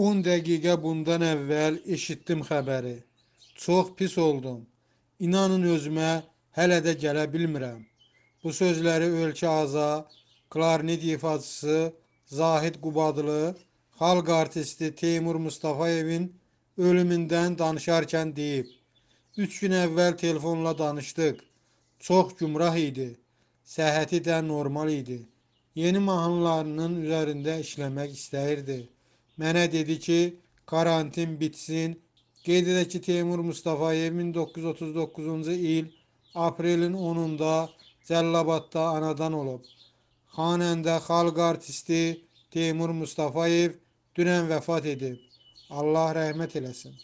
10 dəqiqə bundan əvvəl eşitdim xəbəri. Çox pis oldum. İnanın özümə hələ də gələ bilmirəm. Bu sözləri ölkə aza, klarnet ifaçısı Zahid Qubadlı, xalq artisti Teymur Mustafayevin ölümündən danışarkən deyib. Üç gün əvvəl telefonla danışdıq. Çox gümrah idi. Səhhəti də normal idi. Yeni mahnılarının üzərində işləmək istəyirdi. Mənə dedi ki, karantin bitsin. Qeyd edək ki, Teymur Mustafayev 1939-cu il aprelin 10-da Cəllabadda anadan olub. Xanəndə xalq artisti Teymur Mustafayev dünən vəfat edib. Allah rəhmət eləsin.